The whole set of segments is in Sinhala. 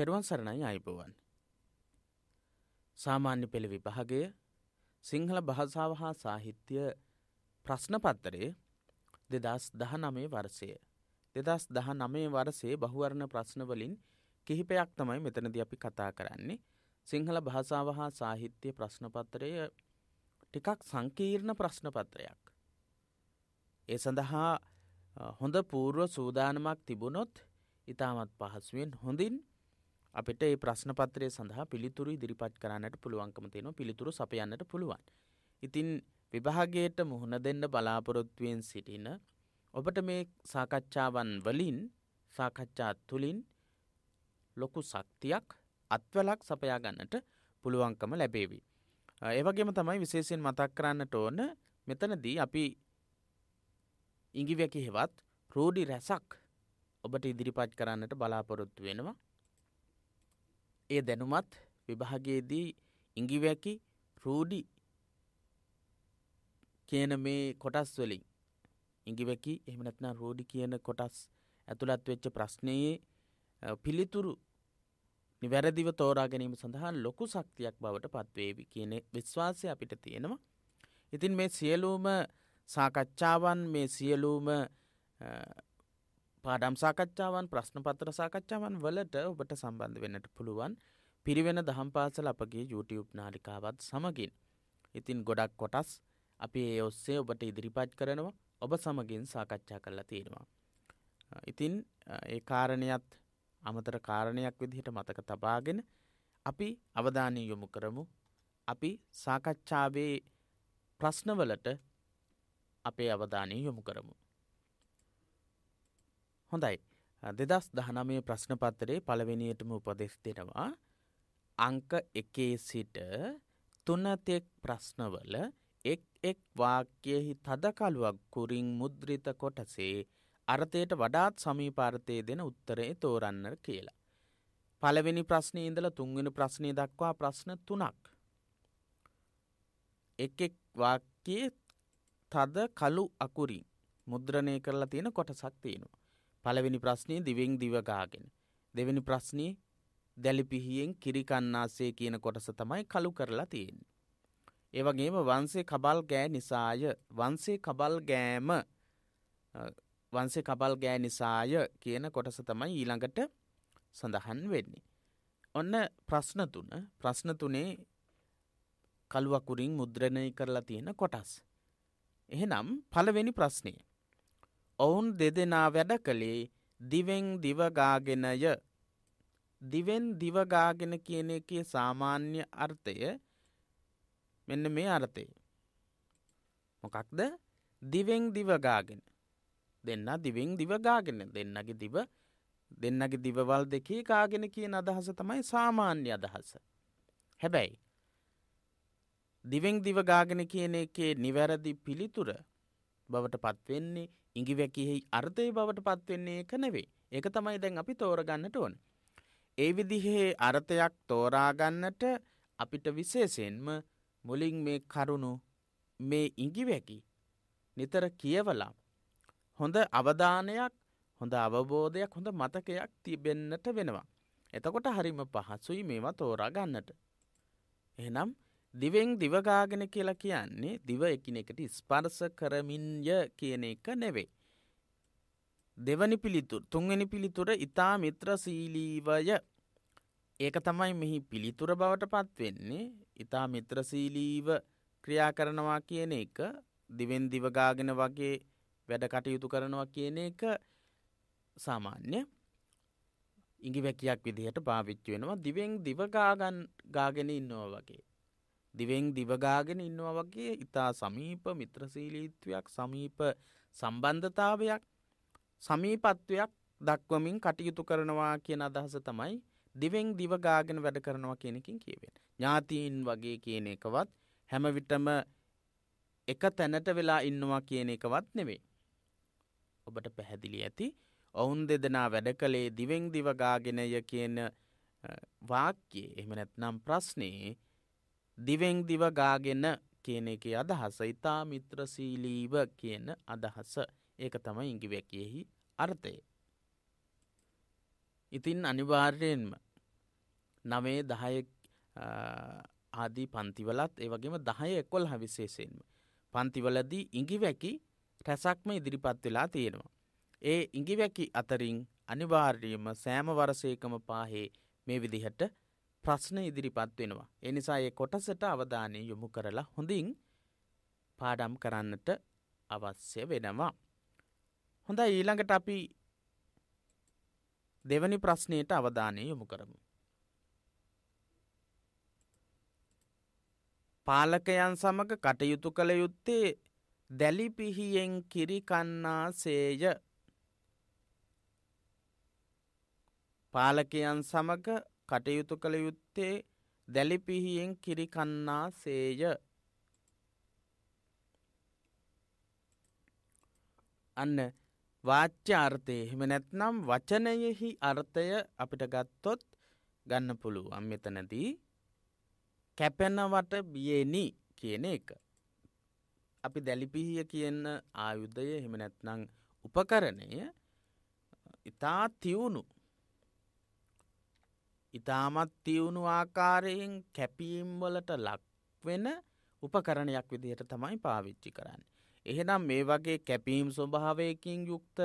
තෙරුවන් සරණයි අයිබුවන්. සාමාන්‍ය පෙළ විභාගය සිංහල භාසාාව හා සාහිත්‍ය ප්‍රශ්නපත්තරේ දෙදස් දහ නමේ වර්සය. දෙදස් දහ නමේ වරසේ බහුවරණ ප්‍රශ්නවලින් කිහිපයක් තමයි මෙතනද අපි කතා කරන්නේ සිංහල භාසාාව හා සාහිත්‍ය ප්‍රශ්නපත්තරය ටිකක් සංකීර්ණ ප්‍රශ්නපත්‍රයක්. ඒ සඳහා හොඳ පූර්ව සූදානමක් තිබුණොත් ඉතාමත් පහසුවෙන් හොඳින් අපිට ඒ ප්‍රශ්නපත්‍රය සඳහා පිළිතුරු ඉදිරිපත් කරන්නට පුළුවන්කම තියෙනවා පිළිතුරු සපයන්නට පුළුවන්. ඉතින් විභාගයට මුහුණ දෙන්න බලාපොරොත්තුවෙන් සිටින ඔබට මේ සාකච්ඡාවන් වලින් සාකච්ඡා තුළින් ලොකු සක්තියක් අත්වලක් සපයා ගන්නට පුළුවන්කම ලැබේවි. ඒවගේම තමයි විශේෂයෙන් මතක් කරන්නට ඕන මෙතනදී අපි ඉංගිවැකි හෙවත් රෝඩි රැසක් ඔබට ඉදිරිපත් කරන්නට බලාපොරොත්තු වෙනවා ඒ දැනුමත් විභාගයේදී ඉංගිවැකි රූඩි කියන මේ කොටස් වලින් ඉංගිවැකි එහෙම නැත්නම් රූඩි කියන කොටස් ඇතුළත් වෙච්ච ප්‍රශ්නයේ පිළිතුරු නිවැරදිව තෝරා ගැනීම සඳහා ලොකු ශක්තියක් බවට පත්වේවි කියන විශ්වාසය අපිට තියෙනවා. ඉතින් මේ සියලූම සාකච්ඡාවන් මේ සියලූම පාඩම් සාකච්ඡාවන් ප්‍රශ්නපත්‍ර සාකච්ඡාවන් වලට ඔබට සම්බන්ධ වෙන්නට පුළුවන් පිරිවෙන දහම් පාසල අපගේ YouTube නාලිකාවත් සමගින්. ඉතින් ගොඩක් කොටස් අපි ඒ ඔස්සේ ඔබට ඉදිරිපත් කරනවා ඔබ සමගින් සාකච්ඡා කරලා තියෙනවා. ඉතින් ඒ කාරණයත් අමතර කාරණයක් විදිහට මතක තබාගෙන අපි අවධානය යොමු කරමු අපි සාකච්ඡාවේ ප්‍රශ්නවලට අපේ අවධානය යොමු කරමු. හොඳයි දෙදස් දහනමය ප්‍රශ්නපත්තරේ පළවෙනියටම උපදෙස් දෙෙනවා අංක එකේ සිට තුනතෙක් ප්‍රශ්නවල එක් එක් වාක්‍යයෙහි තදකළුවක් කුරින් මුද්‍රිත කොටසේ අර්ථයට වඩාත් සමීපාර්ථය දෙන උත්තරේ තෝරන්න කියලා. පළවෙනි ප්‍රශ්නය ඉඳල තුන්වෙන ප්‍රශ්නය දක්වා ප්‍රශ්න තුනක්. එකෙක් වාක්‍යයේ තද කලු අකුරින් මුද්‍රණය කරලා තියෙන කොටසක් තියෙනවා. පළවෙනි ප්‍රශ්නය දිවෙන් දිවගාගෙන. දෙවැනි ප්‍රශ්නී දැලිපිහියෙන් කිරිකන්නාසේ කියන කොටස තමයි කළු කරලා තියෙන්. ඒවගේම වන්සේ කබල් ගෑ නිසාය වන්සේ කබල් ගෑම වන්සේ කබල් ගෑ නිසාය කියන කොටස තමයි ඊළඟට සඳහන් වෙන්නේ. ඔන්න ප්‍රශ්න තුන ප්‍රශ්න තුනේ කළුවකුරින් මුද්‍රණය කරලා තියෙන කොටස්. එහෙනම් පළවෙනි ප්‍රශ්නය ඔවුන් දෙදෙනා වැඩ කළේ දිවෙන් දිවගාගෙනය. දිවෙන් දිවගාගෙන කියන එක සාමාන්‍ය අර්ථය මෙන්න මේ අර්ථය. මොකක්ද දිවෙන් දිවගාගෙන දෙන්න දිවෙන් දිවගාගෙන දෙන්නගේ දිව දෙන්නගේ දිවවල් දෙකේ කාගෙන කියන අදහස තමයි සාමාන්‍ය අදහස. හැබැයි දිවෙන් දිවගාගෙන කියන එකේ නිවැරදි පිළිතුර බවට පත්වෙන්නේ ඉඟිවැකිහි අර්ථය බවට පත්වෙන්නේ එක නෙවේ එක තමයි දැන් අපි තෝරගන්නට ඕන. ඒ විදිහේ අර්ථයක් තෝරාගන්නට අපිට විශේෂයෙන්ම මුලින් මේ කරුණු මේ ඉඟිවැකි නිතර කියවලා. හොඳ අවධානයක් හොඳ අවබෝධයක් හොඳ මතකයක් තිබෙන්නට වෙනවා. එතකොට හරිම පහසුයි මේවා තෝරාගන්නට. එහනම් දිවෙන් දිවගාගෙන කියලා කියන්නේ දිව එකිනෙකට ස්පර්ස කරමින්ය කියන එක නෙවේ. දෙවනි පිළිතුර තුන්වැනි පිළිතුර ඉතා මිත්‍ර සීලීවය ඒක තමයි මෙහි පිළිතුර බවට පත්වෙන්නේ ඉතා මිත්‍රසීලීව ක්‍රියා කරනවා කියන එක දිවෙන් දිවගාගෙන වගේ වැඩ කටයුතු කරනවා කියන එක සාමාන්‍ය ඉඟිවැකයක් විදිහට පාවිච්චි වෙනවා දිවෙන් දිවගාගන් ගාගෙන ඉන්නවා වගේ දිවෙන් දිවගාගෙන ඉන්නවා වගේ ඉතා සමීප මිත්‍රසීලීත්වයක් සමීප සම්බන්ධතාවයක් සමීපත්වයක් දක්වමින් කටයුතු කරනවා කියන අදහස තමයි දිවෙන් දිවගාගෙන වැඩ කරනවා කියනකින් කියවෙන්. ඥාතීන් වගේ කියන එකවත් හැමවිටම එක තැනට වෙලා ඉන්නවා කියන එකවත් නෙවේ. ඔබට පැහැදිලි ඇති ඔවුන් දෙදනා වැඩ කළේ දිවෙන් දිවගාගෙනය කියන වාක්‍යයේ එහමනැත්නම් ප්‍රශ්නයේ දිවෙන් දිවගාගෙන කියන එක අදහස ඉතා මිත්‍රසීලීව කියන අදහස ඒක තම ඉංගිවැකියෙහි අර්ථය. ඉතින් අනිවාර්යෙන්ම නවේ දහය ආදී පන්තිවලත් ඒවගේම දහය එකොල් හවිශේෂයෙන්ම. පන්තිවලදී ඉංගිවැකි රැසක්ම ඉදිරිපත් වෙලා තියෙනවා. ඒ ඉංගිවැකි අතරින් අනිවාර්යම සෑම වරසයකම පාහේ මේ විදිහට ප්‍රශ්න ඉදිරිපත් වෙනවා. එනිසා ඒ කොටසට අවධානය යොමු කරලා හොඳින් පාඩම් කරන්නට අවශ්‍ය වෙනවා. හොඳයි ඊළඟට අපි දෙවනි ප්‍රශ්නයට අවධානය යොමු කරමු. පාලකයන් සමඟ කටයුතු කළ යුත්තේ දැලිපිහියෙන් කිරිකන්නා සේය. පාලකයන් සමඟ කටයුතු කළ යුත්තේ දැලිපිහියෙන් කිරිකන්නා සේය. අන්න වාච්‍ය අර්ථය එහෙම නැත්නම් වචනයෙහි අර්ථය අපිට ගත්තොත් ගන්න පුළුවන් මෙතනදී කැපෙනවට බියෙනි කියන එක. අපි දැලිපිහිය කියන ආයුධය එහෙම නැත්නම් උපකරණය ඉතා තිවුණු ඉතාමත් තිවුණු ආකාරයෙන් කැපීම්වලට ලක්වෙන උපකරණයක් විදිහට තමයි පාවිච්චි කරන්න. එහෙනම් මේ වගේ කැපීම් ස්වභාවයකින් යුක්ත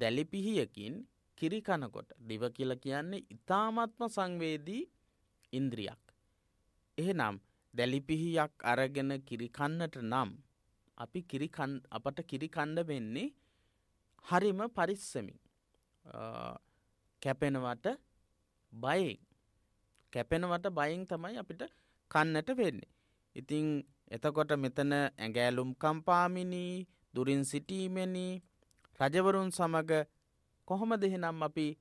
දැලිපිහියකින් කිරිකනකොට දිවකිල කියන්නේ ඉතාමත්ම සංවේදී ඉන්ද්‍රියක්. එහෙනම් දැලිපිහියක් අරගෙන කිරිකන්නට නම් අපි අපට කිරිකණ්ඩ වෙන්නේ හරිම පරිස්සමින් කැපෙනවට බයෙන් කැපෙනවට බයින් තමයි අපිට කන්නට වෙන්නේ. ඉතිං එතකොට මෙතන ඇගෑලුම් කම්පාමිණී දුරින් සිටීමෙනී රජවරුන් සමඟ කොහොම දෙහෙනම් අපි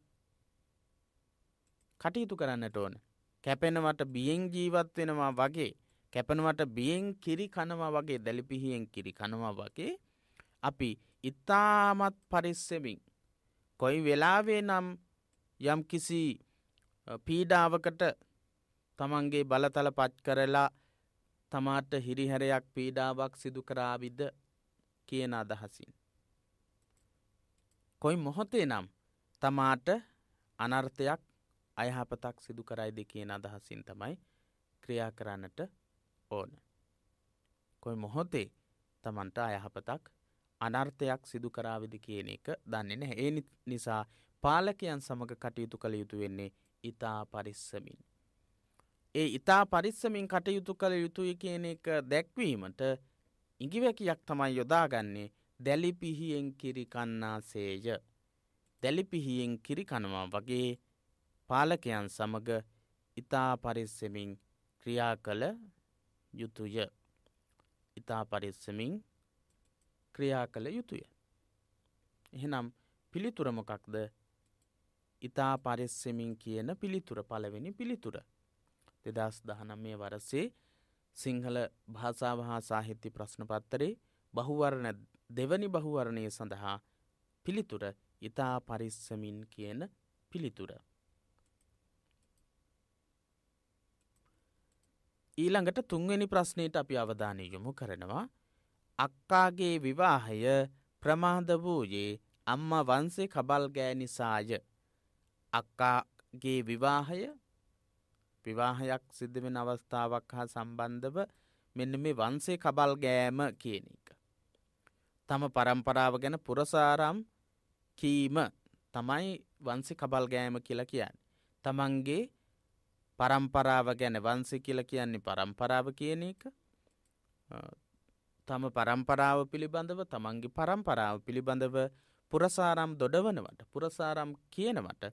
කටයුතු කරන්නට ඕන. කැපෙනවට බියෙන් ජීවත් වෙනවා වගේ කැපනවට බියෙන් කිරි කනවා වගේ දැලිපිහියෙන් කිරි කනවා වගේ අපි ඉතාමත් පරිස්සමින් කොයි වෙලාවේ නම් යම් කිසි පීඩාවකට තමන්ගේ බලතල පච් කරලා තමාට හිරිහැරයක් පීඩාවක් සිදුකරාවිද කියන අදහසින්. කොයි මොහොතේ නම් තමාට අනර්ථයක් අයහපතක් සිදුකරයිද කියන අදහසින් තමයි ක්‍රියා කරන්නට ඕන. කොයි මොහොතේ තමන්ට අයහපතක් අනර්ථයක් සිදුකරාවිදි කියන එක දන්නේ නැහැ. ඒ නිසා පාලකයන් සමඟ කටයුතු කළ යුතු වෙන්නේ ඉතා පරිස්සමින්. ඒ ඉතා පරිස්සමින් කටයුතු කළ යුතුය කියන එක දැක්වීමට ඉඟිවැකියක් තමයි යොදාගන්නේ දැලිපිහියෙන් කිරිකන්නාසේය. දැලිපිහියෙන් කිරිකනවා වගේ පාලකයන් සමඟ ඉතා පරිස්සමින් ක්‍රියා කළ යුතුය. ඉතා පරිස්සමින් ක්‍රියා කළ යුතුය. එහෙනම් පිළිතුරමොකක්ද ඉතා පරිස්සමින් කියන පිළිතුර පළවෙනි පිළිතුර. දෙදස් දහනම් මේ වරසේ සිංහල භාසාාව හා සාහිත්‍ය ප්‍රශ්නපත්තරේ බහුවරණ දෙවනි බහුවරණය සඳහා පිළිතුර ඉතා පරිස්සමින් කියන පිළිතුර. ඊළඟට තුන්වෙනි ප්‍රශ්නයට අපි අවධානය යොමු කරනවා අක්කාගේ විවාහය ප්‍රමාද වූයේ අම්මා වන්සේ කබල් ගෑ නිසාය අක්කාගේ විවාහය විවාහයක් සිද්ධ වෙන අවස්ථාවක් හා සම්බන්ධව මෙන්න මේ වන්සේ කබල් ගෑම කියන එක. තම පරම්පරාව ගැන පුරසාරම් කීම තමයි වන්සි කබල් ගෑම කියලා කියන්න. තමන්ගේ පරම්පරාව ගැන වන්සි කියල කියන්නේ පරම්පරාව කියන එක තම පරම්පරාව පිළිබඳව තමන්ගේ පරම්පරාව පිළිබඳව පුරසාරම් දොඩවනවට පුරසාරම් කියනවට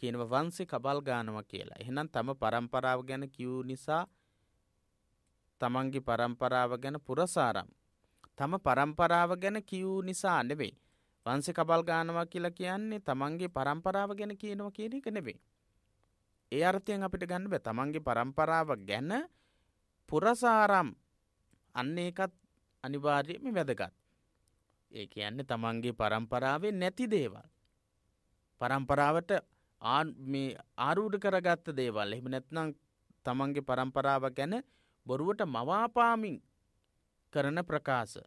කියනව වන්සේ කබල් ගානවා කියලා. එහෙනම් තම පරම්පරාව ගැන කිව් නිසා තමන්ගේ පරම්පරාව ගැන පුරසාරම්. තම පරම්පරාව ගැන කිව් නිසා නෙවෙයි. වන්සේ කබල් ගානවා කියලා කියන්නේ තමන්ගේ පරම්පරාව ගැන කියනවා කියන එක නෙවෙයි. ඒ අර්ථයෙන් අපිට ගන්න බෑ තමන්ගේ පරම්පරාව ගැන පුරසාරම් අන්න ඒකත් අනිවාර්යයෙන්ම වැදගත්. ඒ කියන්නේ තමන්ගේ පරම්පරාවේ නැති දේවල්. පරම්පරාවට ආරූඩ කරගත්ත දේවල් එහම නැත්නම් තමන්ගේ පරම්පරාව ගැන බොරුවට මවාපාමින් කරන ප්‍රකාශ.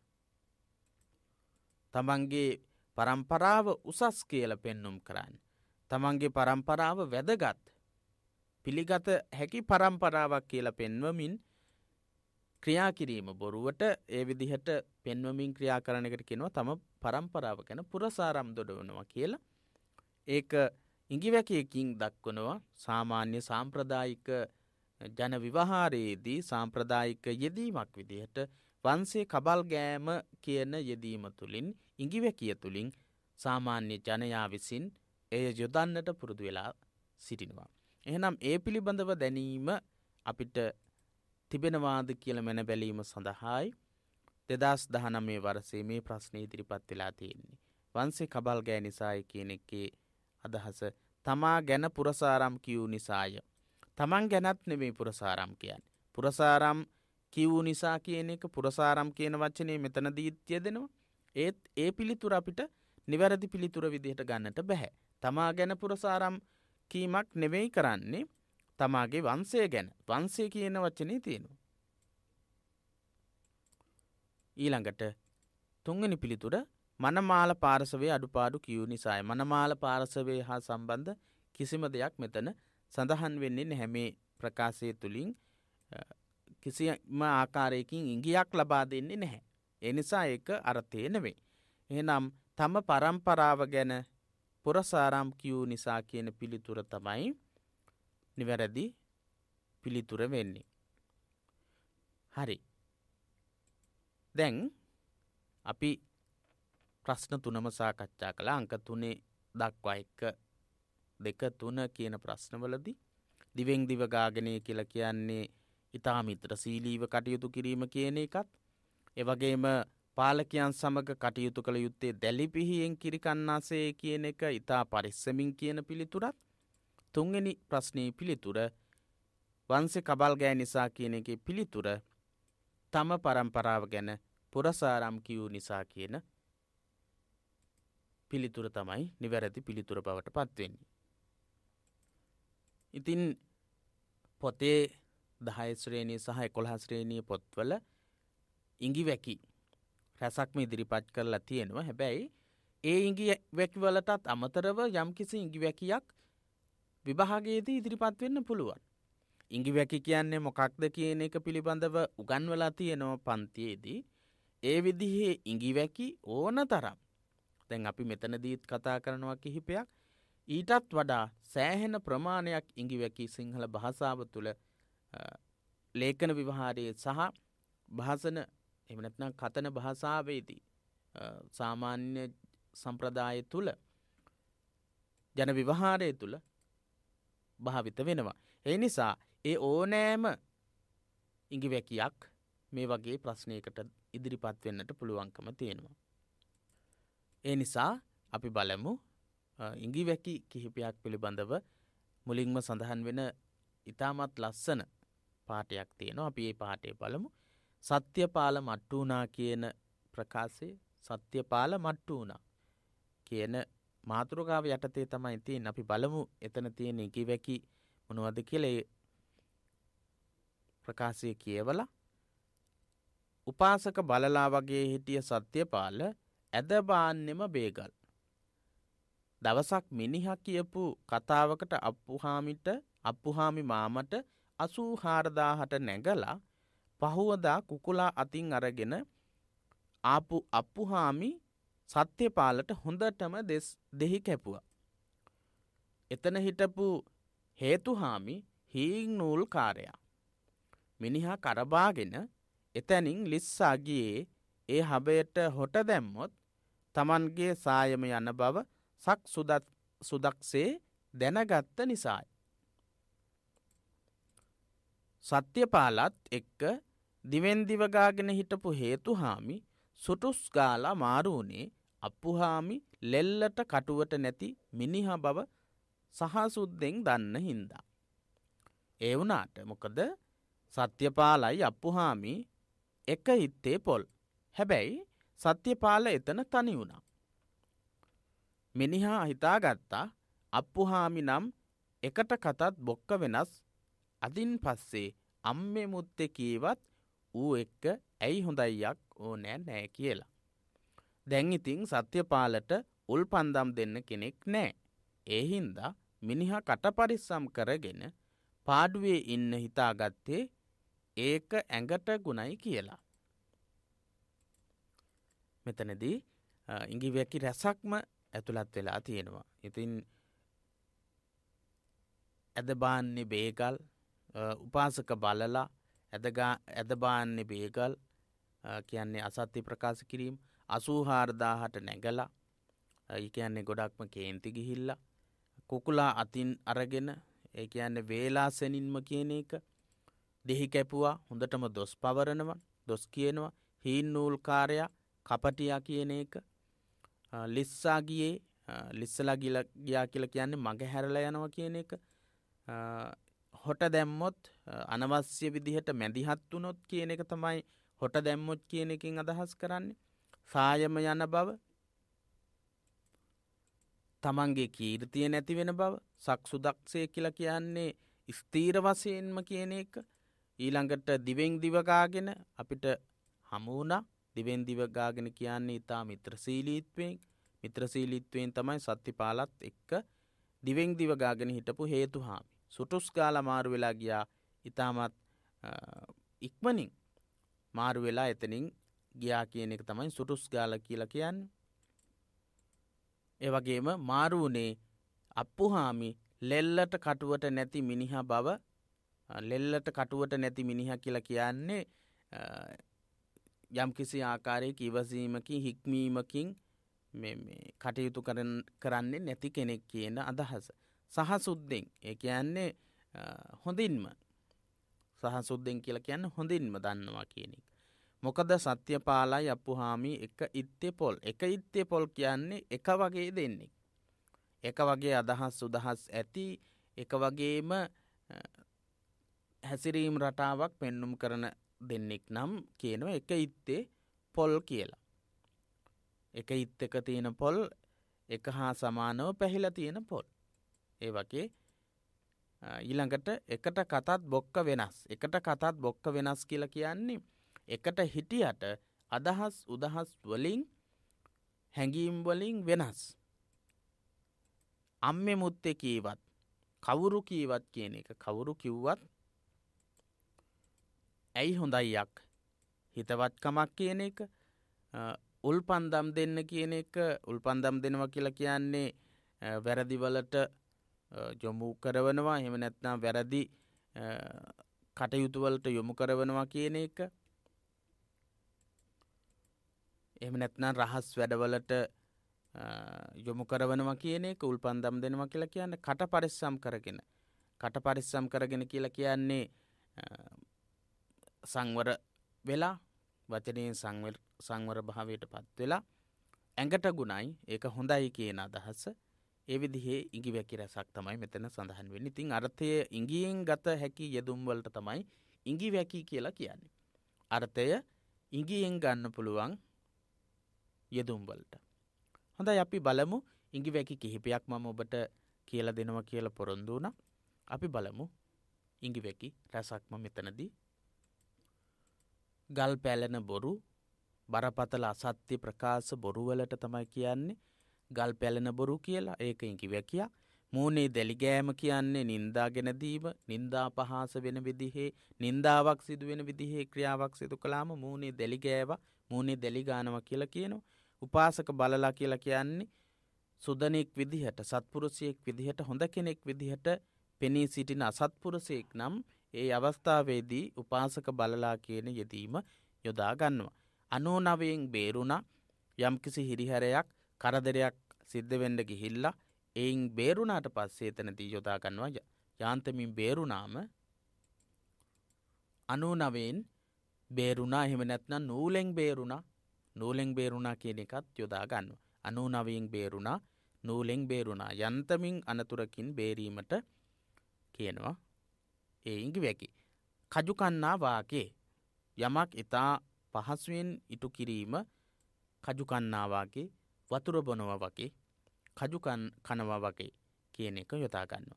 තමන්ගේ පරම්පරාව උසස් කියල පෙන්නුම් කරන්න. තමන්ගේ පරම්පරාව වැදගත් පිළිගත හැකි පරම්පරාවක් කියල පෙන්වමින් ක්‍රියා කිරීම බොරුවට ඒ විදිහට පෙන්වමින් ක්‍රියා කරනකට කෙනවා තම පරම්පරාව ගැන පුරසාරම් දොඩවනවා කියලා ඒක ඉඟිවැකයකින් දක්වනවා සාමාන්‍ය සාම්ප්‍රදායික ජන විවහාරයේදී සාම්ප්‍රදායික යෙදීමක් විදිහට වන්සේ කබල් ගෑම කියන යෙදීම තුළින් ඉඟිවැකිය තුළින් සාමාන්‍ය ජනයා විසින් එය යොදන්නට පුරුදු වෙලා සිටිනවා. එහෙනම් ඒ පිළිබඳව දැනීම අපිට තිබෙනවාද කියල මැන බැලීම සඳහායි දෙදස් දහනමේ වරසේ මේ ප්‍රශ්නය ඉදිරිපත් වෙලා තියෙන්නේ. වන්සේ කබල් ගෑ නිසායි කියන එකේ අදහස තමා ගැන පුරසාරම් කිවූ නිසාය. තමන් ගැනත් නෙමේ පුරසාරම් කියන්න. පුරසාරම් කිවූ නිසා කියන එක පුරසාරම් කියන වචනය මෙතන දීත්‍යය දෙනවා. ඒත් ඒ පිළිතුර අපිට නිවැරදි පිළිතුර විදිහට ගන්නට බැහැ. තමා ගැන පුරසාරම් කීමක් නෙවෙයි කරන්නේ තමාගේ වන්සේ ගැන වන්සේ කියන වචනය තියෙනවා. ඊළඟට තුංගනි පිළිතුර මනමාල පාරසවේ අඩුපාඩු කිව් නිසායි. මනමාල පාරසවේ හා සම්බන්ධ කිසිම දෙයක් මෙතන සඳහන් වෙන්නේ නැහැමේ ප්‍රකාශය තුළින් කිසිම ආකාරයකින් ඉංගියක් ලබා දෙන්නේ නැහැ. එනිසා ඒක අරථය නෙවෙයි. එහෙනම් තම පරම්පරාව ගැන පුරසාරම් කියූ නිසා කියන පිළිතුර තමයි නිවැරදි පිළිතුර වෙන්නේ. හරි. දැන් අපි ප්‍රශ්න තුනම සාකච්ඡා කළ අංක තුනේ දක්වා එක දෙක තුන කියන ප්‍රශ්නවලදි දිවෙන් දිවගාගනය කියලා කියන්නේ ඉතා මිත්‍ර සීලීව කටයුතු කිරීම කියන එකත් එවගේම පාලකයන් සමඟ කටයුතු කළ යුත්තේ දැලිපිහියෙන් කිරිකන්නාසේ කියන එක ඉතා පරිස්සමින් කියන පිළිතුරත් තුන්ගනි ප්‍රශ්නය පිළිතුර වන්සේ කබල් ගෑ නිසා කියන එක පිළිතුර තම පරම්පරාව ගැන පුරසාරම් කිවූ නිසා කියන පිළිතුර තමයි නිවැරදි පිළිතුර බවට පත්වෙන්නේ. ඉතින් පොතේ දහයස්ශ්‍රේණී සහ කොළහස්ශ්‍රේණය පොත්වල ඉඟිවැකි රැසක්ම ඉදිරිපත් කරලා තියෙනවා හැබැයි ඒ ඉඟි වැකිවලටත් අමතරව යම්කිසි ඉඟිවැකියක් විභාගයේදී ඉදිරිපත් වෙන්න පුළුවන්. ඉඟිවැකි කියන්නේ මොකක්ද කියන එක පිළිබඳව උගන්වලා තියෙනව පන්තියේදී ඒ විදිහේ ඉඟිවැකි ඕන තරම් තැන් අපි මෙතනදීත් කතා කරනවා කිහිපයක් ඊටත් වඩා සෑහෙන ප්‍රමාණයක් ඉඟිවැකි සිංහල භාසාාව තුළ ලේඛන විවහාරයේ සහ භාසන එමනත්නම් කතන භාසාාවේදී සාමාන්‍ය සම්ප්‍රදාය තුළ ජන විවහාරය තුළ භාවිත වෙනවා. ඒ නිසා ඒ ඕනෑම ඉඟිවැකියක් මේ වගේ ප්‍රශ්නයකට ඉදිරිපත් වෙන්නට පුළුවන්කම තියෙනවා. ඒ නිසා අපි බලමු ඉඟිවැකි කිහිපයක් පිළිබඳව මුලින්ම සඳහන් වෙන ඉතාමත් ලස්සන පාටයක් තියෙනවා අපි ඒ පාටය බලමු සත්‍යපාල මට්ටු වනා කියන ප්‍රකාශයේ සත්‍යපාල මට්ටු වනා කියන මාතෘකාව යටතේ තමයි තියෙන් අපි බලමු එතන තියෙන ඉකිවැකි මොනවද කියලේ ප්‍රකාශය කියවලා උපාසක බලලා වගේ හිටිය සත්‍යපාල ඇදබාන්නෙම බේගල්. දවසක් මිනිහ කියපු කතාවකට අප්පුහාමිට අප්පුහාමි මාමට අසූ හාරදාහට නැගලා පහුවදා කුකුලා අතින් අරගෙන ආපු අප්පුහාමි සත්‍යපාලට හොඳටම දෙහි කැපුවා. එතන හිටපු හේතුහාමි හීං නූල් කාරයා. මිනිහා කරබාගෙන එතැනින් ලිස්සාගියේ ඒ හබයට හොට දැම්මොත් තමන්ගේ සායම යන බව සක් සුදක්සේ දැනගත්ත නිසායි. සත්‍යපාලත් එක්ක දිවෙන්දිවගාගෙන හිටපු හේතු හාමි සුටුස් ගාලා මාරුවනේ අප්පුහාමි ලෙල්ලට කටුවට නැති මිනිහ බව සහසුද්දෙන් දන්න හින්දා. ඒ වුනාට මොකද සත්‍යපාලයි අප්පුහාමි එක හිත්තේ පොල් හැබැයි සත්‍යපාල එතන තනි වුණා. මිනිහා හිතාගත්තා අප්පුහාමි නම් එකට කතත් බොක්ක වෙනස් අදින් පස්සේ අම්මේ මුත්තේ කීවත් ඌ එක්ක ඇයි හොඳයියක් ඕනෑ නෑ කියලා. දැන් ඉතින් සත්‍යපාලට උල් පන්දම් දෙන්න කෙනෙක් නෑ. ඒ හින්දා මිනිහා කටපරිස්සම් කරගෙන පාඩුවේ ඉන්න හිතාගත්තේ ඒක ඇඟට ගුණයි කියලා. මෙතනදී ඉංගිවැකි රැසක්ම ඇතුළත් වෙලා තියෙනවා. ඉතින් ඇදබාන්නේ බේකල් උපාසක බලලා ඇදබාන්නේ බේකල් කියන්නේ අසත්‍ය ප්‍රකාශ කිරීම් අසූහාරදාහට නැගලා ඒ කියන්නේ ගොඩක්ම කේන්ති ගිහිල්ලා කුකුලා අතින් අරගෙන ඒ කියන්නේ වේලාසනින්ම කියන එක දෙහි කැපුවා හොඳටම දොස් පවරනවා දොස් කියනවා හීන් නූල්කාරයා කපටියා කියන එක ලිස්සා ගියේ ලිස්සලා ගිල ගියා කියලා කියන්නේ මග හැරලා යනවා කියන එක හොට දැම්මොත් අනවශ්‍ය විදිහට මැදිහත් වුනොත් කියන එක තමයි හොට දැම්මොත් කියන එකින් අදහස් කරන්නේ සායම යන බව තමන්ගේ කීර්තිය නැති වෙන බව සක්සු දක්ෂය කියලා කියන්නේ ස්තීර වසයෙන්ම කියන එක ඊළඟට දිවෙන් දිවකාගෙන අපිට හමුවනා දිවෙන් දිව ගාගෙන කියන්නේ ඊටා මිත්‍රශීලීත්වයෙන් මිත්‍රශීලීත්වයෙන් තමයි සත්තිපාලත් එක්ක දිවෙන් දිව ගාගෙන හිටපු හේතුහාමි. සුටුස් ගාලා මාරු වෙලා ගියා. ඊටමත් ඉක්මනින් මාරු වෙලා එතනින් ගියා කියන එක තමයි සුටුස් ගාල කියලා කියන්නේ. ඒ වගේම මාරු උනේ අප්පුහාමි ලෙල්ලට කටුවට නැති මිනිහා බව ලෙල්ලට කටුවට නැති මිනිහා කියලා කියන්නේ යම්කිසි ආකාරයක ඉවසීමකින් හික්මීමකින් කටයුතු කරන්නේ නැති කෙනෙක් කියන අදහස. සහසුද්දෙන් ඒ කියන්නේ හොඳින්ම සහසුද්දෙන් කියල කියන්න හොඳින්ම දන්නවා කියනෙක්. මොකද සත්‍යපාලායි අපපුහාමි එක ඉත්‍ය පොල් එක ඉත්‍ය පොල් කියන්නේ එක වගේ දෙන්නේ. එක වගේ අදහස් සුදහස් ඇති එක වගේම හැසිරීම් රටාවක් පෙන්නුම් කරන දෙන්නෙක් නම් කියනව එක ඉත්තේ පොල් කියලා. එක ඉත් එක තියෙන පොල් එක හා සමානව පැහිලා තියෙන පොල්. ඒ වගේ ඊළඟට එකට කතත් බොක්ක වෙනස් එකට කතත් බොක්ක වෙනස් කියලා කියන්නේ එකට හිටියට අදහස් උදහස් වලින් හැඟීම් වලින් වෙනස් අම්මෙ මුත්තේ කීවත් කවුරු කීවත් කියන එක කවුරු කිව්වත් ඇයි හොඳයියක් හිතවත්කමක් කියන එක උල්පන්දම් දෙන්න කියන එක උල්පන්දම් දෙනවා කියලා කියන්නේ වැරදිවලට යොමු කරවනවා එහෙම නැත්නම් වැරදි කටයුතුවලට යොමු කරවනවා කියන එක එහෙම නැත්නම් රහස් වැඩවලට යොමු කරවනවා කියන එක උල්පන්දම් දෙනවා කියලා කියන්න කට පරිස්සම් කරගෙන කට පරිස්සම් කරගෙන කියලා කියන්නේ සංවර වෙලා වචනයෙන් සංවර භාවයට පත් වෙලා ඇඟට ගුණයි ඒක හොඳයි කියන අදහස ඒ විදිහේ ඉඟි වැකි රැසක් තමයි මෙතන සඳහන් වෙන්න ඉතින් අර්ථය ඉංගියෙන් ගත හැකි යෙදුම්වලට තමයි ඉඟි වැකි කියලා කියන්නේ. අර්ථය ඉංගියෙන් ගන්න පුළුවන් යෙදුම්වලට. හොඳයි අපි බලමු ඉඟි වැකි කිහිපයක් මම ඔබට කියල දෙනවා කියල පොරොන්දුන අපි බලමු ඉඟිවැකි රැසක්ම මෙතනදී ගල් පැලෙන බොරු බරපතල අසත්‍ය ප්‍රකාශ බොරුවලට තමයි කියන්නේ ගල් පැලෙන බොරු කියලා ඒකින් කිවැකියා මූුණේ දැලිගෑම කියන්නේ නින්දා ගෙනදීම නින්දා පහස වෙන විදිහේ නින්දාවක් සිදුවෙන විදිහේ ක්‍රියාවක් සිදු කලාම මූුණේ දැලිගෑව මූුණේ දැලිගානව කියලා කියනවා උපාසක බලලා කියලා කියන්නේ සුදනෙක් විදිහට සත්පුරුසයෙක් විදිහට හොඳ කෙනෙක් විදිහට පෙනී සිටින අසත්පුරුසයෙක් නම් ඒ අවස්ථාවේදී උපාසක බලලා කියන යෙදීම යොදා ගන්නවා. අනෝනවයෙන් බේරුණා යම්කිසි හිරිහැරයක් කරදරයක් සිද්ධවෙඩ ගිහිල්ලා එයින් බේරුණාට පස්සේ එතනදී යොදා ගන්නවා යාන්තමින් බේරුණාම අනෝනවයෙන් බේරුණා එහෙම නැත්නම් නූලෙන් බේරුණා නූලෙන් බේරුණා කියන එකත් යොදා ගන්නවා. අනෝනවයෙන් බේරුණා නූලෙන් බේරුණා යන්තමින් අනතුරකින් බේරීමට කියනවා ඒ ඉංගිවැකි. කජුකන්නා වාගේ යමක් ඉතා පහසුවෙන් ඉටු කිරීම කජුකන්නා වාගේ වතුර බොනවා වගේ කජුකන් කනවා වගේ කියන එක යොදාගන්න.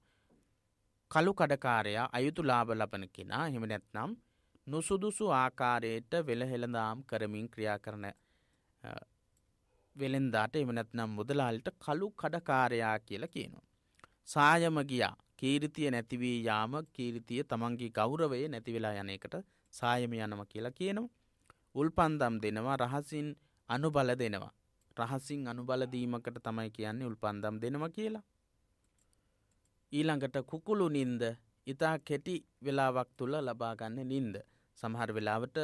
කළු කඩකාරයා අයුතු ලාභ ලබන කෙනා හෙම නැත්නම් නොසුදුසු ආකාරයට වෙළහෙළදාම් කරමින් ක්‍රියා කරන වෙළෙන්දාට එමනැත්නම් මුදලාල්ට කළු කඩකාරයා කියලා කියනවා. සායම ගියා කීරිතිය නැතිවී යාම කීරිතිය තමන්ගේ ගෞරවය නැතිවෙලා යනකට සායම යනම කියලා කියනවා. උල්පන්දම් දෙනවා රහසින් අනුබල දෙනවා. රහසින් අනුබලදීමකට තමයි කියන්නේ උල්පන්දම් දෙනවා කියලා. ඊළඟට කුකුළු නින්ද ඉතා කෙටි වෙලාවක් තුළ ලබාගන්න නින්ද. සමහර වෙලාවට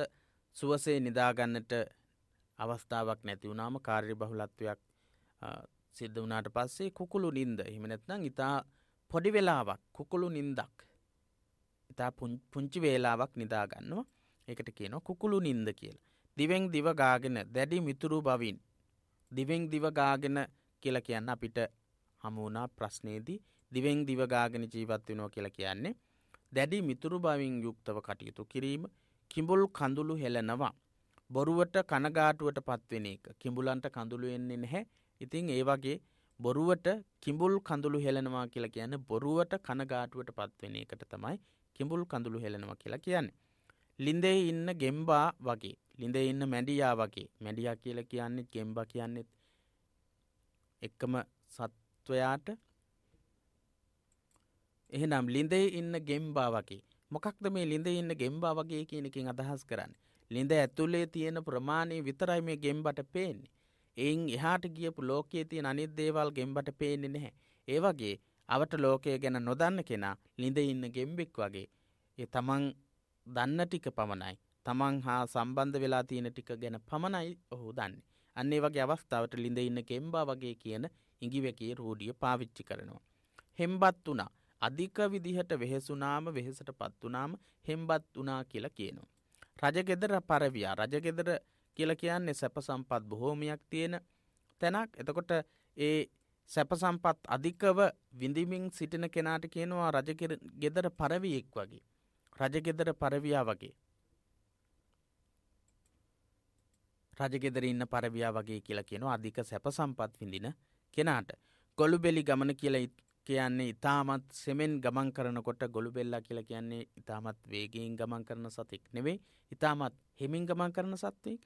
සුවසේ නිදාගන්නට අවස්ථාවක් නැති වුණාම කාර්ය බහුලත්වයක් සිද්ධ වනාට පස්සේ කුකුළු නින්ද හිමනැත්නම් ඉතා පොඩි වෙලාවක් කුකුළු නින්දක් ඉතා පුංචි වේලාවක් නිදාගන්නවා එකට කියන කුකුළු නින්ද කියලා. දිවෙන් දිවගාගෙන දැඩි මිතුරු බවින්. දිවෙන් දිවගාගෙන කියල කියන්න අපිට හමුවනා ප්‍රශ්නයේදී දිවෙන් දිවගාගෙන ජීවත් වෙනෝ කියලා කියන්නේ. දැඩි මිතුරු බවින් යුක්තව කටයුතු කිරීම කිඹුල් කඳුළු හෙලනවා. බොරුවට කනගාටුවට පත්වෙන එක කිඹුලන්ට කඳුළු එන්නේ නැහැ ඉතිං ඒ වගේ බොරුවට කිඹුල් කඳුළු හෙලෙනවා කියලා කියන්න බොරුවට කනගාටුවට පත්වෙන එකට තමයි කිඹුල් කඳුළු හෙලෙනවා කියලා කියන්නේ. ලින්දේ ඉන්න ගෙම්බා වගේ ලිඳේ ඉන්න මැඩියා වගේ මැඩියා කියල කියන්නෙත් ගෙම්බා කියන්නෙත් එක්කම සත්වයාට එහෙනම් ලිඳේ ඉන්න ගෙම්බා වගේ මොකක්ද මේ ලිඳේ ඉන්න ගෙම්බා වගේ කියනකින් අදහස් කරන්න ලිඳ ඇතුලේ තියෙන ප්‍රමාණය විතරයි මේ ගෙම්බට පේන්නේ එයින් එහාට ගියපු ලෝකයේ තියෙන අනිත් දේවල් ගෙම්බට පේන්නේ නැහැ. ඒ වගේ අවට ලෝකය ගැන නොදන්න කෙනා ලිඳ ඉන්න ගෙම්බෙක් වගේ. ඒ තමන් දන්න ටික පමණයි. තමන් හා සම්බන්ධ වෙලා තියෙන ටික ගැන පමණයි ඔහු දන්නේ. අන්නේ වගේ අවස්ථාවට ලිඳ ඉන්න කෙම්බා වගේ කියන ඉඟිවැකේ රූඩිය පාවිච්චි කරනවා. හෙම්බත් වුණා. අධික විදිහට වෙහෙසුනාම වෙහෙසට පත් වනාම හෙම්බත් වනා කියලා කියනවා. රජගෙදර පරවයා රජගෙදර කියල කියන්නේ සැපසම්පත් බොහෝමයක් තියෙන තැනක් එතකොට ඒ සැපසම්පත් අධිකව විඳිමින් සිටින කෙනාට කියනවා රජ ගෙදර පරවියෙක් වගේ. රජගෙදර පරවයා වගේ. රජගෙදර ඉන්න පරවයා වගේ කියලා කියනවා අධික සැපසම්පත් විඳින කෙනාට. ගොළු බෙලි ගමන කියලා කියන්නේ ඉතාමත් සෙමෙන් ගමන් කරනකොට ගොළු බෙල්ලා කියලා කියන්නේ ඉතාමත් වේගයෙන් ගමන් කරන සතෙක් නෙවෙයි ඉතාමත් හෙමින් ගමන් කරන සත්වෙක්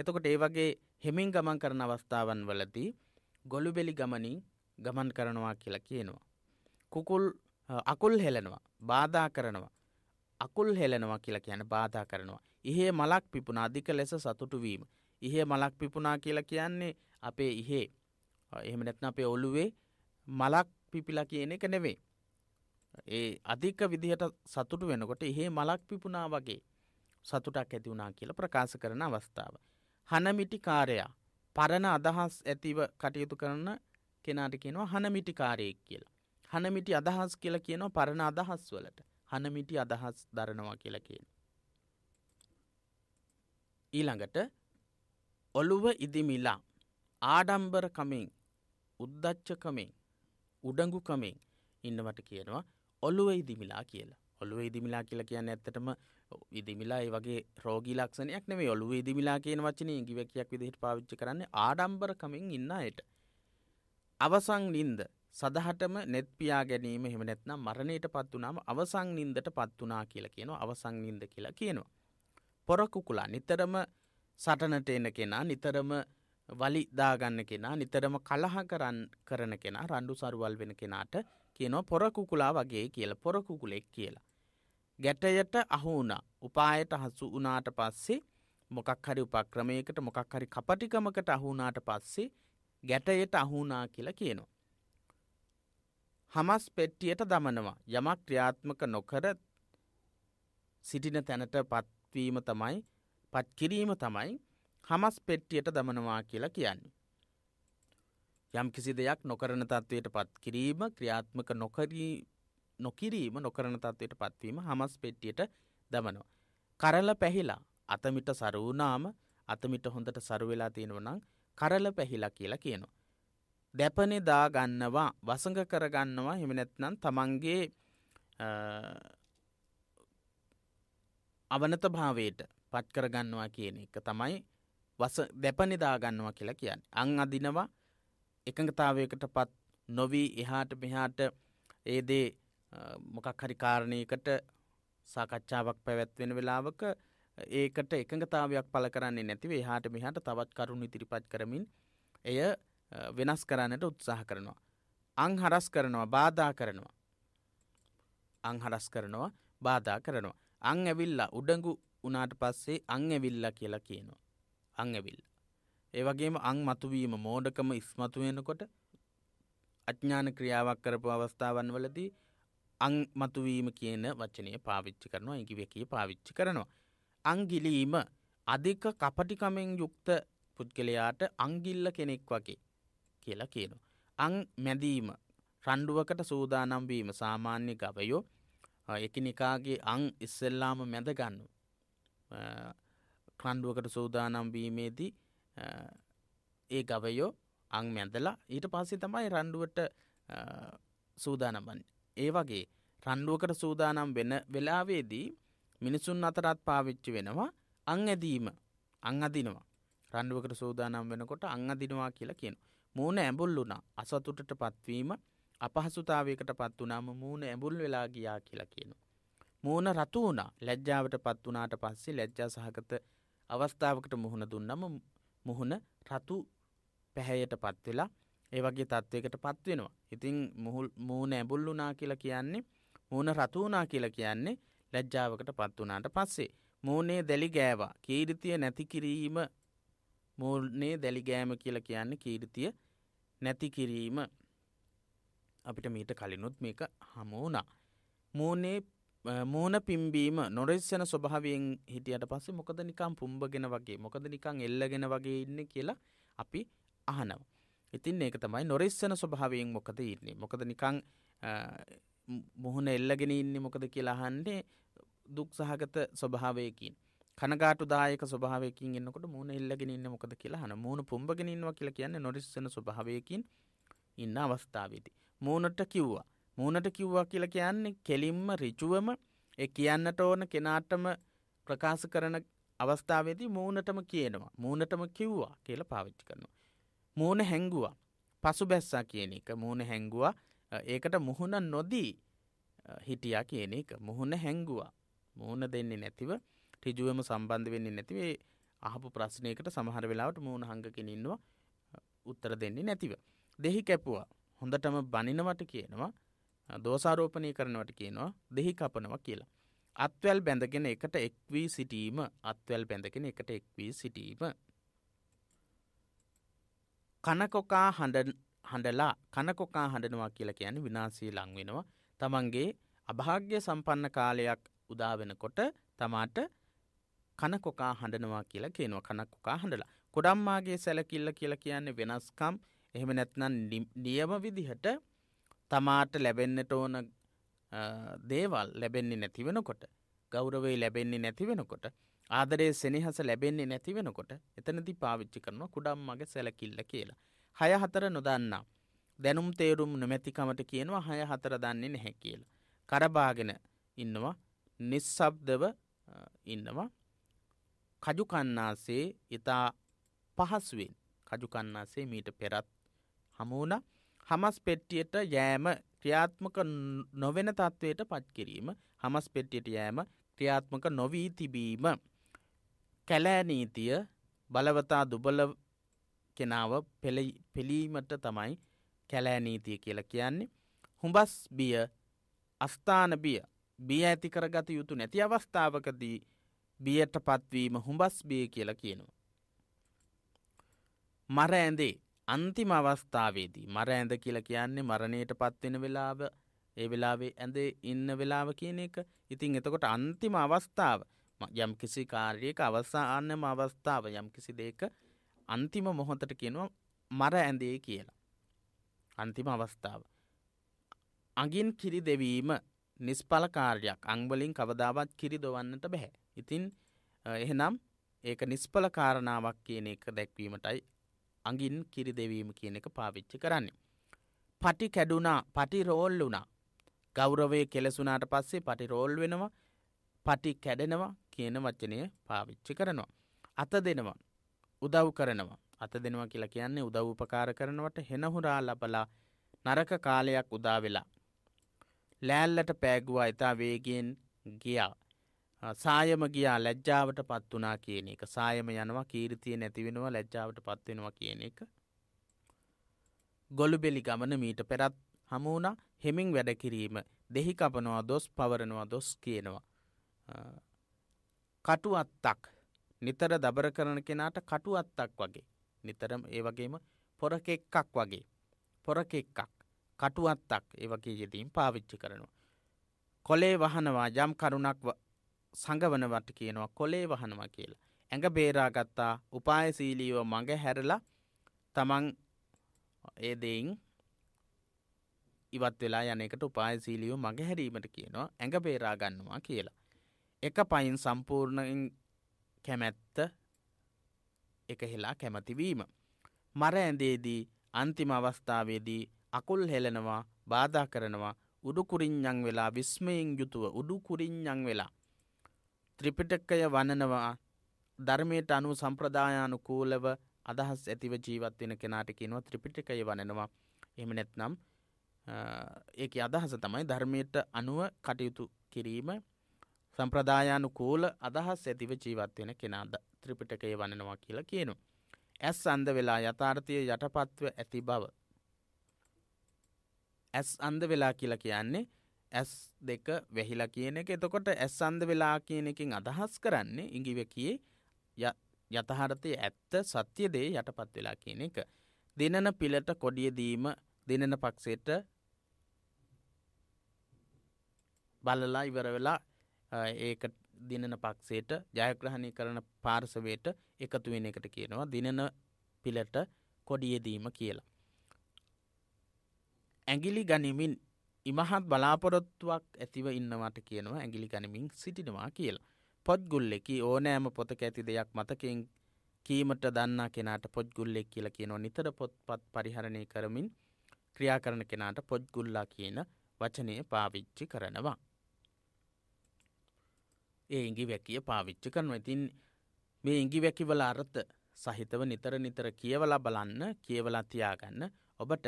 එතකොට ඒ වගේ හෙමින් ගමන් කරන අවස්ථාවන් වලදී ගොළුබෙලි ගමනින් ගමන් කරනවා කියලා කියනවා. කුකුල් අකුල් හෙලනවා බාධා කරනවා. අකුල් හෙලනවා කියලා කියන බාධා කරනවා. ඉහේ මලක් පිපුණ අධික ලෙස සතුටු වීම. ඉහේ මලක් පිපුණා කියලා කියන්නේ අපේ ඉහේ එහෙම නැත්නම් අපේ ඔළුවේ මලක් පිපිලා කියන එක නෙවෙයි. ඒ අධික විදිහට සතුටු වෙනකොට ඉහේ මලක් පිපුණා වගේ සතුටක් ඇති වුණා කියලා ප්‍රකාශ කරන අවස්ථාව. හනමිටිකාරයා පරණ අදහස් ඇතිව කටයුතු කරන කෙනාට කියනවා හනමිටිකාරයෙක් කියලා. හනමිටි අදහස් කියල කියනවා පරණ අදහස් වලට හනමිටි අදහස් දරනවා කියලා කියන. ඊළඟට ඔළුව ඉදිමිලා ආඩම්බර කමෙන් උද්දච්චකමෙන් උඩඟුකමෙන් ඉන්නවට කියනවා ඔළුව ඉදිමිලා කියලා. ඔළුව ඉදිමිලා කියලා කියන්න ඇත්තටම ඉදිමිලා වගේ රෝගී ලක්ෂණයක් නෙම ඔලු ඉදිමිලා කියන වචන ඉගිවැකයක් විදිහට පාවිච්චි කරන්න ආඩම්බරකමින් ඉන්නයට. අවසං නින්ද සදහටම නෙත්පියා ගැනීම හෙමනැත්නම් මරණයට පත් වනාම අවසං නින්දට පත් වනා කියල කියනවා අවසං නින්ද කියලා කියනවා. පොරකුකුලා නිතරම සටනට එන කෙනා නිතරම වලි දාගන්න කෙනා නිතරම කලහ කරන් කරන කෙනා රණ්ඩු සරුවල් වෙන කෙනාට කියනවා පොරකුකුලා වගේ කියල පොරකුකුලෙක් කියලා. ගැටයට අහුවුණ උපායට හසු වනාට පස්සේ මොකක් හරි උපක්‍රමයකට මොකක් හරි කපටිකමකට අහුනාට පස්සේ ගැටයට අහුනා කියලා කියනවා. හමස් පෙට්ටියට දමනවා යමක් ක්‍රියාත්මක නොකර සිටින තැනට පත්වීම තමයි පත්කිරීම තමයි හමස් පෙට්ටියට දමනවා කියලා කියන්නේ. යම් කිසි දෙයක් නොකරන තත්ත්වයට පත්කිරීම ක්‍රියාත්මක නොකරී නොකිරීම නොකරන තත්වයට පත්වීම හමස් පෙට්ටියට දමනවා. කරල පැහිලා අතමිට සරුවනාම අතමිට හොඳට සරුවෙලා තියෙනවනම් කරල පැහිලා කියලා කියනවා. දැපනේ දාගන්නවා වසඟ කරගන්නවා හිමිනැත්නම් තමන්ගේ අවනත භාවයට පත්කරගන්නවා කියන එක තමයි වස දැපනිදාගන්නවා කියලා කියන්න. අං අදිනවා එකඟතාවයකට පත් නොවී එහාට මෙහාට ඒදේ මොකක් හරි කාරණයකට සාකච්ඡාවක් පැවැත්වෙන වෙලාවක ඒකට එකඟතාවයක් පල කරන්නේ නැතිව හාට මෙහට තවත් කරුණු ඉතිරිපත් කරමින් එය වෙනස් කරන්නට උත්සාහ කරනවා. අං හරස් කරනවා බාධා කරනවා. අං හරස් කරනවා බාධා කරනවා. අං ඇවිල්ලා උඩඟු උනාට පස්සේ අං ඇවිල්ලා කියලා කියනවා. අං ඇවිල්ල. ඒවගේම අං මතුවීම මෝඩකම ඉස්මතුවෙනකොට අඥ්ඥාන ක්‍රියාවක් කරපු අවස්ථාවන් වලදී අං මතුවීම කියන වචනය පාවිච්චි කරනවා ඉඟිවැකී පාවිච්චි කරනවා. අංගිලීම අධික කපටිකමෙන් යුක්ත පුද්ගලයාට අංගිල්ල කෙනෙක් වගේ කියලා කියනවා. අං මැදීම රණ්ඩුවකට සූදානම්වීම සාමාන්‍ය ගවයෝ එකනිකාගේ අං ඉස්සෙල්ලාම මැදගන්නු. ක්‍රණ්ඩුවකට සූදානම්වීමේදී ඒ ගවයෝ අං මැදලා ඊට පස්සේ තමයි රණ්ඩුවට සූදානබන්නේ. ඒ වගේ රණ්ඩුවකට සූදානම් වෙන වෙලාවේදී මිනිසුන් අතරත් පාවිච්චි වෙනවා අං ඇදීම අං අදිනවා. රණ්ඩුවකට සූදානම් වෙනකොට අං අදිනවා කියලා කියන. මූුණ ඇඹුල් වුණා අසතුටට පත්වීම අපහසුතාවයකට පත් වනාම මූුණ ඇඹුල් වෙලා ගියා කියලා කියනු. මූුණ රතු වුණා ලැජ්ජාවට පත් වනාට පස්සේ ලැජ්ජා සහගත අවස්ථාවකට මුහුණ දුන්නම මුහුණ රතු පැහැයට පත්වෙලා ඒ වගේ තත්ත්වයකට පත්වෙනවා. ඉතිං මූුණ ඇබුල් වනා කියලා කියන්නේ මූුණ රතුවනා කියලා කියන්නේ ලැජ්ජාවකට පත් වනාට පස්සේ. මූනේ දැලි ගෑවා කීරිතිය නැතිකිරීම මූනේ දැලිගෑම කියලා කියන්න කීරිතිය නැතිකිරීම අපිට මීට කලිනුත් මේක හමුවනා. මූනේ මූුණ පිම්බීම නොරෙස්සන ස්වභාවයෙන් හිටියට පස්සේ මොකද නිකම් පුම්බගෙන වගේ මොකද නිකං එල්ලගෙන වගේ ඉන්න කියලා අපි අහනවා. ඉතින් ඒක තමයි නොරිස්සන ස්වභාවයෙන් මොකද ඉන්නේ මොකද නිකං මුහුණ එල්ලගෙන ඉන්නේ මොකද කියලා හන්නේ දුක් සහගත ස්වභාවයකින්. කනගාටු දායක ස්වභාවයකින් එන්නකොට මුණ එල්ලගෙන ඉන්න මොකද කියලා හන මුණු පුම්බගෙන ඉන්නවා කියලා කියන්නේ නොරිස්සන ස්වභාවයකින් ඉන්න අවස්ථාවේදී. මූනට කිව්වා. මූනට කිව්වා කියලා කියන්නේ කෙලින්ම රිචුවම ඒ කියන්නට ඕන කෙනාටම ප්‍රකාශ කරන අවස්ථාවේදී මූනටම කියනවා මූනටම කිව්වා කියලා පාවිච්චි කරනවා. මූුණ හැංගුවා පසු බැස්සා කියන එක මූුණ හැංගුවා ඒකට මුහුණ නොදී හිටියා කියන එක මුහුණ හැංගුවා මුහුණ දෙන්නේ නැතිව ටිජුවම සම්බන්ධ වෙන්නේ නැතිවේ අහපු ප්‍රශ්නයකට සමහර වෙලාවට මූුණ හඟකිනින්නවා උත්තර දෙන්නේ නැතිව. දෙහි කැපුවා හොඳටම බනිනවට කියනවා දෝසාරෝපනය කරනවට කියනවා දෙහි කපනවා කියලා. අත්වැල් බැඳගෙන එකට එක්වී සිටීම අත්වැල් බැඳගෙන එකට එක්වී සිටීම කනකොකා හඬ හඬලා කනකොකා හඬනවා කියලා කියන්නේ විනාශී ලංවෙනවා තමන්ගේ අභාග්‍ය සම්පන්න කාලයක් උදාවෙනකොට තමාට කනකොකා හඬනවා කියලා කියනවා කනක්කොකා හඬලා කොඩම්මාගේ සැලකිල්ල කියලා කියන්නේ වෙනස්කම් එහෙම නැත්නම් නියම විදිහට තමාට ලැබෙන්න්නට ඕන දේවල් ලැබෙන්නේ නැතිවෙනකොට ගෞරවේ ලැබෙන්නේ නැතිවෙනකොට ආදරේ සෙනෙහස ලැබෙන්නේ නැති වෙනකොට එතනදි පාවිච්චි කරනවා කුඩම් මගේ සැලකිල්ල කියලා. හය හතර නොදන්නා. දැනුම් තේරුම් නොමැතිකමට කියනවා හය හතර දන්නේ නැහැ කියලා. කරබාගෙන ඉන්නවා නිස්සබ්දව ඉන්නවා කජුකන්නාසේ ඉතා පහසුවෙන් කජුකන්නාසේ මීට පෙරත් හමුවන හමස් පෙට්ටියට යෑම ක්‍රියාත්මක නොවෙන තත්ත්වයට පත්කිරීම හමස් පෙට්ටියට යෑම ක්‍රියාත්මක නොවී තිබීම කැලෑ නීතිය බලවතා දුබල කෙනාව පෙළීමට තමයි කැලෑ නීතිය කියලා කියන්නේ. හුඹස් බිය අස්ථාන බිය බිය ඇති කරගත යුතු නැති අවස්ථාවකදී බියට පත්වීම හුඹස් බිය කියලා කියනවා. මර ඇඳේ අන්තිම අවස්ථාවේදී මර ඇඳ කියලා කියන්නේ මරණයට පත්වෙන වෙලාව ඒ වෙලාවේ ඇඳේ ඉන්න වෙලාව කියන එක ඉතිං එතකොට අන්තිම අවස්ථාව යම් කිසි කාර්යයක අවසාන්නම අවස්ථාව යම් කිසි දෙක අන්තිම මොහොතට කියනවා මර ඇඳේ කියලා. අන්තිම අවස්ථාව. අගින් කිරි දෙවීම නිස්පල කාර්යක් අංවලින් කවදාවත් කිරි දොවන්නට බැහැ. ඉතින් එහෙනම් ඒක නිස්පල කාරණාවක් කියන එක දැක්වීමටයි අගින් කිරි දෙවීම කියන එක පාවිච්චි කරන්නේ. පටි කැඩුනා පටි රෝල් වුණා ගෞරවේ කෙලෙසුනාට පස්සේ පටි රෝල් වෙනවා පටි කැඩෙනවා කියන වචනය පාවිච්චි කරනවා. අත දෙනවා උදව් කරනවා අත දෙනවා කියලා කියන්නේ උදව් උපකාර කරනවට හෙනහුරා ලබලා නරක කාලයක් උදාවෙලා. ලෑල්ලට පෑගුවා ඉතා වේගෙන් ගියා. සායම ගියා ලැජ්ජාවට පත් වනා කියන එක සායම යනවා කීරිතිය නැතිවෙනවා ලැජ්ජාවට පත්වෙනවා කියන එක. ගොළු බෙලි ගමන මීට පෙරත් හමුණ හෙමින් වැඩකිරීම දෙහි කපනවා දොස් පවරනවා දොස් කියනවා. කටුවත්තක් නිතර දබර කරන කෙනාට කටුවත්තක් වගේ නිතරම ඒ වගේම පොරකෙක්කක් වගේ පොරකෙක්කක් කටුවත්තක් ඒ වගේ යෙදීම් පාවිච්චි කරනවා. කොලේ වහනවා යම් කරුණක් සඟවනවට කියනවා කොලේ වහනවා කියලා. ඇඟ බේරාගත්තා උපායසීලීව මඟ හැරලා තමන් ඒදයින් ඉවත් වෙලා යනෙකට උපායසීලියෝ මඟ හැරීමට කියනවා ඇඟ බේරාගන්නවා කියලා. එක පයින් සම්පූර්ණයෙන් කැමැත්ත එක හෙලා කැමතිවීම. මර ඇඳේදී අන්තිම අවස්ථාවේදී අකුල් හෙලනවා බාධා කරනවා උඩුකුරින්ඥං වෙලා විස්මයෙන් යුතුව උඩුකුරින්ඥං වෙලා. ත්‍රිපිටකය වනනවා ධර්මයට අනු සම්ප්‍රදායානුකූලව අදහස් ඇතිව ජීවත්වෙන කෙනාටකිනවා ත්‍රිපිටිකය වනනවා එමනැත්නම් ඒ අදහස තමයි ධර්මයට අනුව කටයුතු කිරීම සම්ප්‍රදායානුකූල අදහස් ඇතිව ජීවත්වෙන කෙනාද ත්‍රිපිටකය වනනවා කියලා කියනු. ඇස් අන්ද වෙලා යථාර්ථය යටපත්ව ඇති බව. ඇස් අන්ද වෙලා කියලා කියන්නේ ඇස් දෙක වැහිලා කියන එක එතකොට ඇස් අන්ද වෙලා කියන එකින් අදහස් කරන්නේ ඉඟිව කියේ යතහරතය ඇත්ත සත්‍ය දේ යටපත් වෙලා කියන එක. දෙනන පිලට කොඩියදීම දෙනන පක්ෂයට බලලා ඉවර වෙලා ඒක දිනන පක්ෂයට ජයග්‍රහණය කරන පාර්සවයට එකතු වෙන එකට කියනවා දිනන පිලට කොඩියදීම කියලා. ඇගිලි ගනිමින් ඉමහත් බලාපොරොත්තුවක් ඇතිව ඉන්නවට කියනවා ඇගිලි ගනිමින් සිටිනවා කියලා. පොද්ගුල්ලෙකි ඕනෑම පොතක ඇති දෙයක් මතකින් කීමට දන්නා කෙනාට පොද්ගුල්ලෙක් කියලා කියනවා නිතර පොත්පත් පරිහරණය කරමින් ක්‍රියා කරන කෙනාට පොද්ගුල්ලා කියන වචනය පාවිච්චි කරනවා. ඒ ඉඟි වැකිය පාවිච්චි කරන ඉතින් මේ ඉඟි වැකිවල අර්ථ සහිතව නිතර නිතර කියවලා බලන්න කියවලා තියාගන්න ඔබට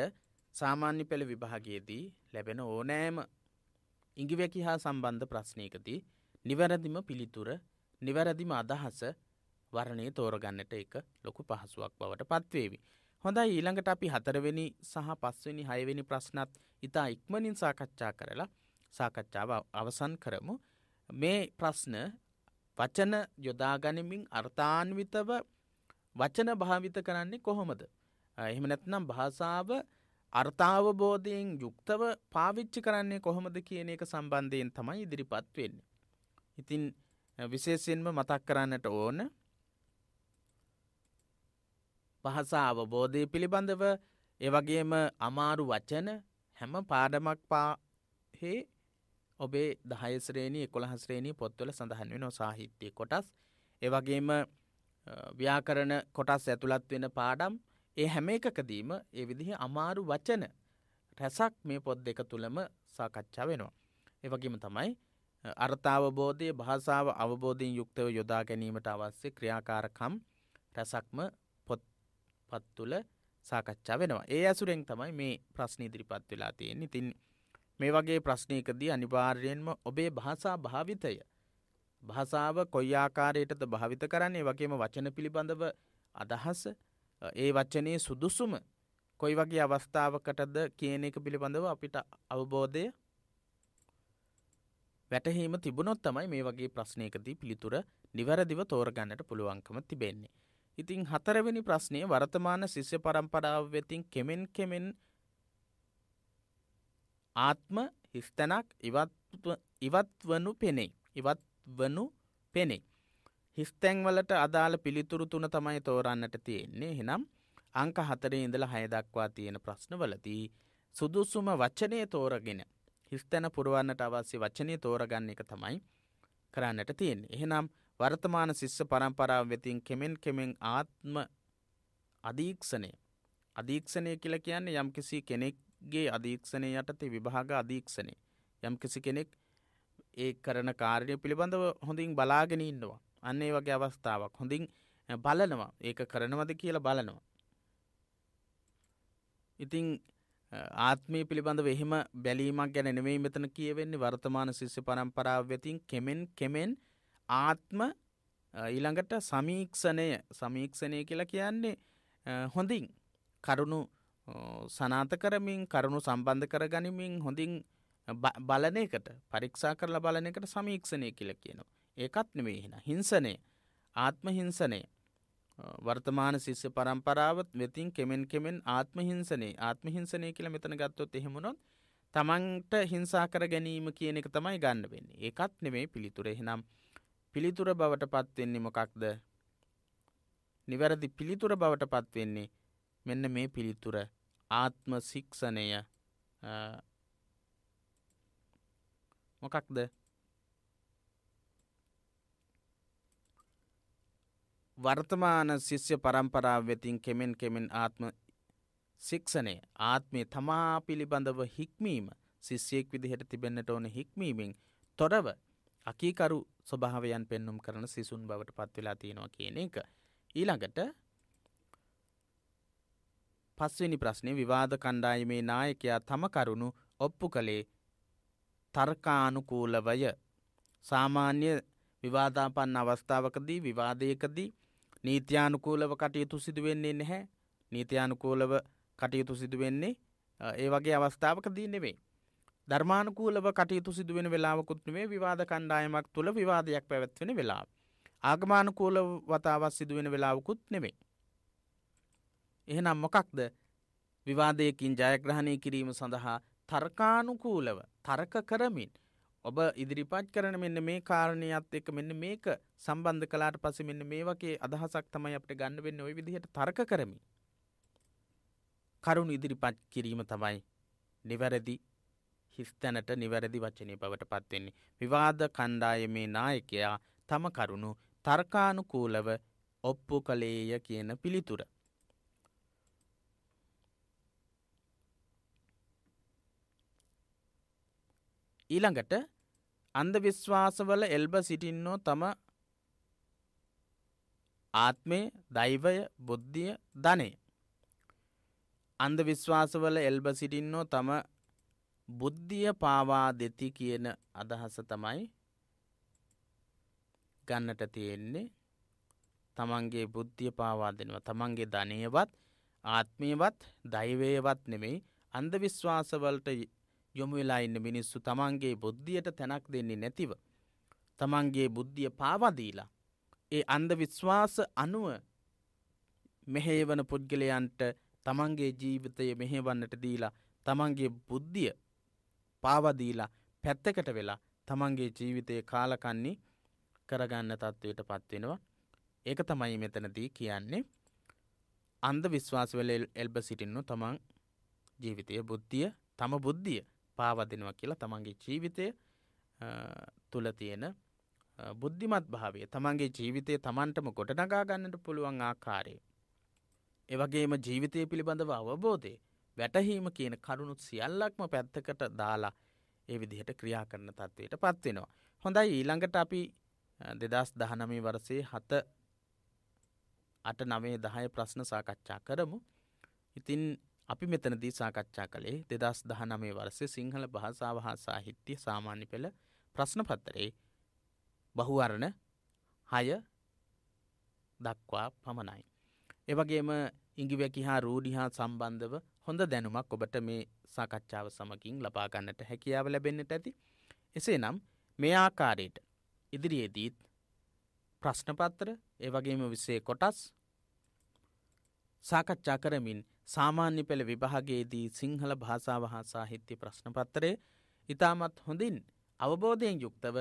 සාමාන්‍ය පෙළ විභාගයේදී ලැබෙන ඕනෑම ඉඟිවැකි හා සම්බන්ධ ප්‍රශ්නයකදී නිවැරදිම පිළිතුර නිවැරදිම අදහස වරණය තෝරගන්නට එක ලොකු පහසුවක් බවට පත්වේවි. හොඳයි ඊළඟට අපි හතරවෙනි සහ පස්වෙනි හයවෙනි ප්‍රශ්නත් ඉතා ඉක්මනින් සාකච්ඡා කරලා සාකච්ඡාව අවසන් කරමු. මේ ප්‍රශ්න වචන යොදාගනිමින් අර්ථාන්විතව වචන භාවිත කරන්නේ කොහොමද. එහෙම නැත්නම් භාෂාව අර්ථාවබෝධයෙන් යුක්තව පාවිච්චි කරන්නේ කොහොමද කියන එක සම්බන්ධයෙන් තමයි ඉදිරිපත් වෙන්න. ඉතින් විශේෂයෙන්ම මතක් කරන්නට ඕන භාෂාව බෝධය පිළිබඳව ඒවගේම අමාරු වචන හැම පාඩමක් පාහේ ඔබේ දහයස්ශ්‍රේණී කොළහස්ශ්‍රේණී පොත්වල සඳහන් වෙන සාහිත්‍යය කොටස් ඒවගේම ව්‍යාකරණ කොටස් ඇතුළත් වෙන පාඩම් ඒ හැම එකකදීම ඒ විදිහ අමාරු වචන රැසක් මේ පොත් දෙක තුළම සාකච්ඡා වෙනවා. ඒවගේම තමයි අර්ථාවබෝධය භාසාාව අවබෝධයෙන් යුක්තව යොදා ගැනීමට අවස්සේ ක්‍රියාකාරකම් රැසක්ම පොත්පත් තුළ සාකච්ඡා වෙනවා ඒ ඇසුරෙන් තමයි මේ ප්‍රශ්න ඉදිරිපත් වෙලා තියෙන් ඉතින් මේ වගේ ප්‍රශ්නයකදී අනිවාර්යෙන්ම ඔබේ භාසා භාවිතය භාසාාව කොයි ආකාරයටද භාවිත කරන්නේ වගේම වචන පිළිබඳව අදහස ඒ වච්චනයේ සුදුසුම කොයි වගේ අවස්ථාවකටද කියන එක පිළිබඳව අපිට අවබෝධය වැටහීම තිබුණොත් තමයි මේ වගේ ප්‍රශ්නයකදී පිළිතුර නිවැරදිව තෝරගන්නට පුළුවන්කම තිබෙන්නේ. ඉතිං හතරවෙනි ප්‍රශ්නය වර්තමාන ශිෂ්‍ය පරම්පරාව වෙතින් කෙමෙන් කෙමෙන් ආත්ම හිස්තැනක් ඉවත් වනු පෙනෙයි. ඉවත් වනු පෙනෙයි. හිස්තැන්වලට අදාළ පිළිතුරු තුන තමයි තෝරන්නට තියෙන්නේ හෙනම් අංක හතරේ ඉඳල හයදක්වා තියෙන ප්‍රශ්නවලදී සුදුසුම වචනය තෝරගෙන හිස්තැන පුරුවන්නට අවස්්‍ය වචනය තෝරගන්න එක තමයි කරන්නට තියෙන්. එහෙනම් වර්තමාන ශිස්ස පරම්පරාව වෙතින් කෙමෙන් කෙමෙන් ආත්ම අධීක්ෂණය අධීක්ෂණය කියල කියන්නේ යම්කිසි කෙනෙක් ගේ අධීක්ෂණය යටතේ විභාග අධීක්ෂණය යම් කිසි කෙනෙක් ඒ කරන කාරණය පිළිබඳව හොඳින් බලාගෙන ඉන්නවා අන්න ඒ වගේ අවස්ථාවක් හොඳින් බලනවා ඒක කරනවද කියලා බලනවා. ඉතිං ආත්මය පිළිබඳව එහෙම බැලීමක් ගැන නෙවෙයි මෙතන කියවෙන්නේ වර්තමාන ශිෂ්‍ය පරම්පරාව වෙතින් කෙමෙන් කෙමෙන් ආත්ම ඊළඟට සමීක්ෂණය සමීක්ෂණය කියලා කියන්නේ හොඳින් කරුණු සනාත කරමින් කරුණු සම්බන්ධ කරගනිමින් හොඳින් බලන එකට පරික්ෂා කරලා බලන එකට සමීක්ෂණය කියල කියනවා. ඒකත් නෙවේ හිෙන හිංසනය ආත්ම හිංසනය වර්තමාන ශිස්්‍ය පරම්පරාවත් වෙතින් කෙමෙන් කෙමෙන් ආත්ම හිංසනේ ආත්ම හිංසනය කියල මෙතන ගත්තොත් එහෙමුණොත් තමන්ට හිංසා කර ගැනීම කියන එක තමයි ගන්න වෙන්නේ ඒකත් නෙවේ පිළිතුරේ නම් පිළිතුර බවට පත්වෙන්නේ මොකක්ද නිවැරදි පිළිතුර බවට පත්වෙන්නේ මෙන්න මේ පිළිතුර ආත්ම ශික්ෂණය මොකක්ද වර්තමාන ශිෂ්‍ය පරම්පරාව වෙතින් කෙමෙන් කෙමෙන් ආත්ම ශික්ෂණය ආත්මය තමා පිළිබඳව හික්මීම ශිෂ්‍යයෙක් විදිහට තිබෙන්න්නට ඕන හික්මීමෙන් තොරව අකීකරු ස්වභාවයන් පෙන්නුම් කරන සිසුන් බවට පත්වෙලා තියෙනවා කියන එක. ඊළඟට පස්වෙනි ප්‍රශ්නය විවාද කණ්ඩායමේ නායකයා තම කරුණු ඔප්පු කළේ තර්කානුකූලවය. සාමාන්‍ය විවාදාපන්න අවස්ථාවකදී විවාදයකදී නීති්‍යානුකූලව කටයුතු සිදුවෙන්නේ නැහැ නීති්‍යානුකූලව කටයුතු සිදුවෙන්නේ ඒ වගේ අවස්ථාවකදී නෙවෙයි. ධර්මානුකූලව කටයුතු සිදුවෙන වෙලාවකුත් නෙවේ විවාද කණ්ඩායමක් තුළ විවාදයක් පැවැත්වෙන වෙලා. ආගමානුකූල වතාවත් සිදුවෙන වෙලාවකුත් නෙවෙේ. එහෙනම් මොකක්ද විවාදයකින් ජයග්‍රහණය කිරීම සඳහා තර්කානුකූලව තර්ක කරමින් ඔබ ඉදිරිපත් කරන මෙන්න මේ කාරණයත් එක මෙන්න මේක සම්බන්ධ කලාට පස මෙන්න මේ වගේ අදහසක් තමයි අපට ගන්න වෙන්න ඔය විදිහට තර්ක කරමි. කරුණු ඉදිරිපත් කිරීම තමයි නිවැරදි හිස්තැනට නිවැරදි වචනය බවට පත්වෙන්නේ. විවාද කණ්ඩායමේ නායකයා තම කරුණු තර්කානුකූලව ඔප්පු කළේය කියන පිළිතුර. ඊළඟට අන්ද විශ්වාසවල එල්බ සිටින්නෝ තම ආත්මය දෛවය බුද්ධිය ධනය. අන්ද විශ්වාසවල එල්බ සිටින්නෝ තම බුද්ධිය පාවා දෙති කියන අදහස තමයි ගන්නට තියෙන්නේ තමන්ගේ බුද්ධිය පාවා දෙනවා තමන්ගේ ධනයවත් ආත්මයවත් දෛවයවත් නෙමෙයි අන්ද විශ්වාසවලට යොමු වෙලා ඉන්න මිනිස්සු තමන්ගේ බුද්ධියට තැනක් දෙන්නේ නැතිව. තමන්ගේ බුද්ධිය පාවදීලා. ඒ අන්ද විශ්වාස අනුව මෙහේවන පුද්ගලයන්ට තමන්ගේ ජීවිතය මෙහෙවන්නට දීලා තමන්ගේ බුද්ධිය පාවදීලා පැත්තකට වෙලා තමන්ගේ ජීවිතය කාලකන්නේ කරගන්න තත්ත්වයට පත්වෙනවා. ඒක තමයි මෙතනදී කියන්නේ. අන්ද විශ්වාසවල එල්බ සිටින්නු තමන් ජීවිතය බුද්ධිය තම බුද්ධිය පාවදිනවා කියලා තමන්ගේ ජීවිතය තුළ තියෙන බුද්ධිමත් භාවය තමන්ගේ ජීවිතය තමන්ටම ගොඩනගා ගන්නට පුළුවන් ආකාරය. එවගේම ජීවිතය පිළිබඳව අවබෝධය වැටහීම කියන කරුණුත් සියල්ලක්ම පැත්තකට දාලා ඒ විදිහට ක්‍රියා කරන තත්ත්වයට පත්වෙනවා. හොඳයි ඊළඟට අපි දෙදස් දහනමී වරසේ හත අට නවේ දහය ප්‍රශ්න සාකච්ඡා කරමු. ඉතින් අපි මෙතනදී සාකච්ඡා කළේ දෙදස් දහනමේ වර්සේ සිංහල භාසාාව හා සාහිත්‍ය සාමාන්‍ය පෙළ ප්‍රශ්නපත්තරේ බහුවරණ හය දක්වා පමණයි. එවගේම ඉංගිවැකි හා රූඩි හා සම්බන්ධව හොඳ දැනුමක් ඔබට මේ සාකච්ඡාව සමකින් ලබාගන්නට හැකියාව ලැබෙන්නට ඇති. එසේ නම් මේ ආකාරයට ඉදිරියේදීත් ප්‍රශ්නපත්තර ඒවගේම විසේ කොටස් සාකච්ඡා කරමින් සාමාන්‍ය පෙළ විභාගයේදී සිංහල භාෂාව හා සාහිත්‍ය ප්‍රශ්නපත්තරේ ඉතාමත් හොඳින් අවබෝධයෙන් යුක්තව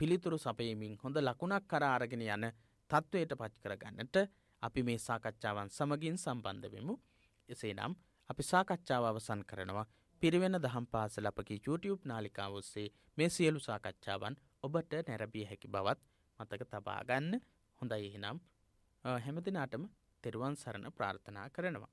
පිළිතුරු සපයමින් හොඳ ලකුණක් කරාරගෙන යන තත්ත්වයට පච් කරගන්නට අපි මේ සාකච්ඡාවන් සමගින් සම්බන්ධවෙමු එසේ නම් අපි සාකච්ඡාව අවසන් කරනවා පිරිවෙන දහම් පාසල අපගේ YouTube නාලිකා ඔස්සේ මේ සියලු සාකච්ඡාවන් ඔබට නැරබිය හැකි බවත් මතක තබාගන්න හොඳයි එහෙනම් හැමදිනාටම තෙරුවන් සරණ ප්‍රාර්ථනා කරනවා.